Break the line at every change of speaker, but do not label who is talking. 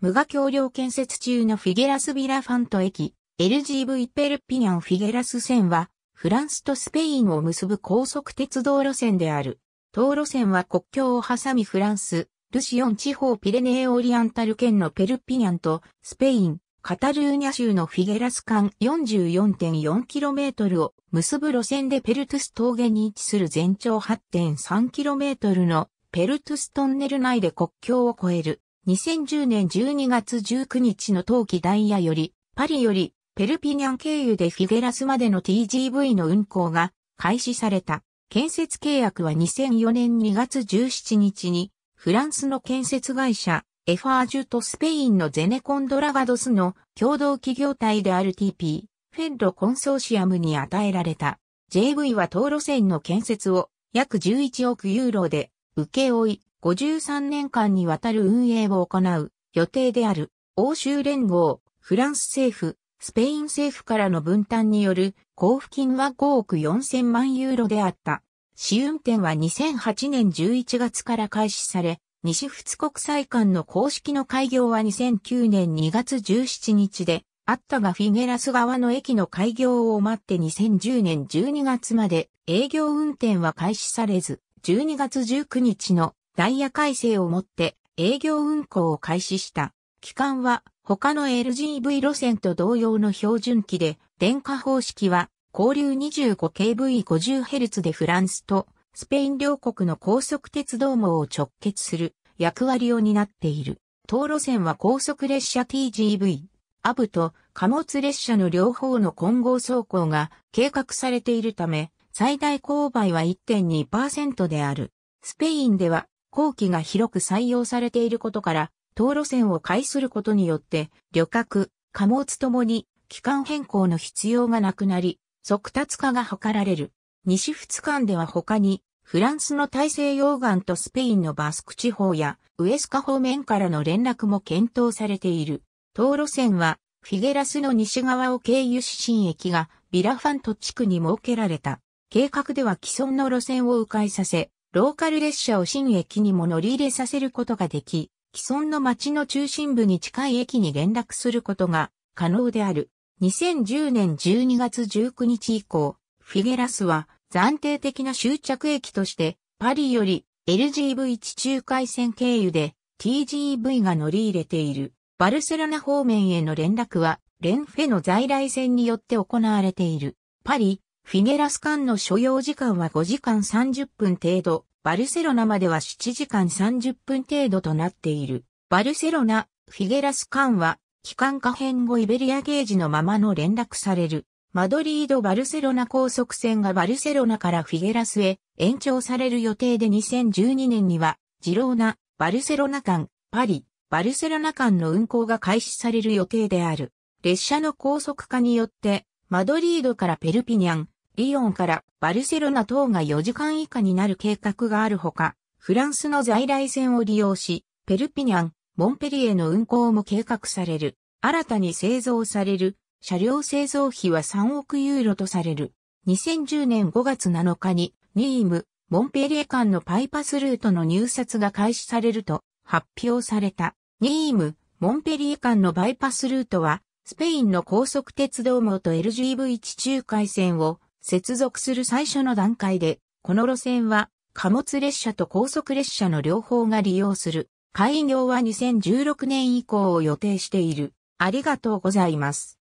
無我橋梁建設中のフィゲラスビラファント駅、LGV ペルピニャンフィゲラス線は、フランスとスペインを結ぶ高速鉄道路線である。東路線は国境を挟みフランス、ルシオン地方ピレネーオリアンタル県のペルピニャンと、スペイン、カタルーニャ州のフィゲラス間 44.4km を結ぶ路線でペルトゥス峠に位置する全長 8.3km のペルトゥストンネル内で国境を越える2010年12月19日の冬季ダイヤより、パリより、ペルピニャン経由でフィゲラスまでの TGV の運行が開始された。建設契約は2004年2月17日に、フランスの建設会社、エファージュとスペインのゼネコンドラガドスの共同企業体である TP、フェッドコンソーシアムに与えられた。JV は道路線の建設を約11億ユーロで請け負い、53年間にわたる運営を行う予定である欧州連合、フランス政府、スペイン政府からの分担による交付金は5億4000万ユーロであった。試運転は2008年11月から開始され、西仏国際間の公式の開業は2009年2月17日で、あったがフィゲラス側の駅の開業を待って2010年12月まで営業運転は開始されず、12月19日のダイヤ改正をもって営業運行を開始した。期間は他の LGV 路線と同様の標準機で、電化方式は交流 25kV50Hz でフランスとスペイン両国の高速鉄道網を直結する役割を担っている。当路線は高速列車 TGV、アブと貨物列車の両方の混合走行が計画されているため、最大勾配は1.2%である。スペインでは後期が広く採用されていることから、当路線を介することによって、旅客、貨物ともに、期間変更の必要がなくなり、速達化が図られる。西仏間では他に、フランスの大西洋岸とスペインのバスク地方やウエスカ方面からの連絡も検討されている。当路線はフィゲラスの西側を経由し新駅がビラファント地区に設けられた。計画では既存の路線を迂回させ、ローカル列車を新駅にも乗り入れさせることができ、既存の街の中心部に近い駅に連絡することが可能である。2010年12月19日以降、フィゲラスは暫定的な終着駅としてパリより LGV 地中海線経由で TGV が乗り入れている。バルセロナ方面への連絡はレンフェの在来線によって行われている。パリ、フィゲラス間の所要時間は5時間30分程度、バルセロナまでは7時間30分程度となっている。バルセロナ、フィゲラス間は、機関可変後イベリアゲージのままの連絡される。マドリード・バルセロナ高速線がバルセロナからフィゲラスへ延長される予定で2012年には、ジローナ、バルセロナ間、パリ、バルセロナ間の運行が開始される予定である。列車の高速化によって、マドリードからペルピニャン、リヨンからバルセロナ等が4時間以下になる計画があるほか、フランスの在来線を利用し、ペルピニャン、モンペリエの運行も計画される。新たに製造される車両製造費は3億ユーロとされる。2010年5月7日にニーム、モンペリエ間のパイパスルートの入札が開始されると発表された。ニーム、モンペリエ間のバイパスルートは、スペインの高速鉄道網と l g v 地中回線を接続する最初の段階で、この路線は貨物列車と高速列車の両方が利用する。開業は2016年以降を予定している。ありがとうございます。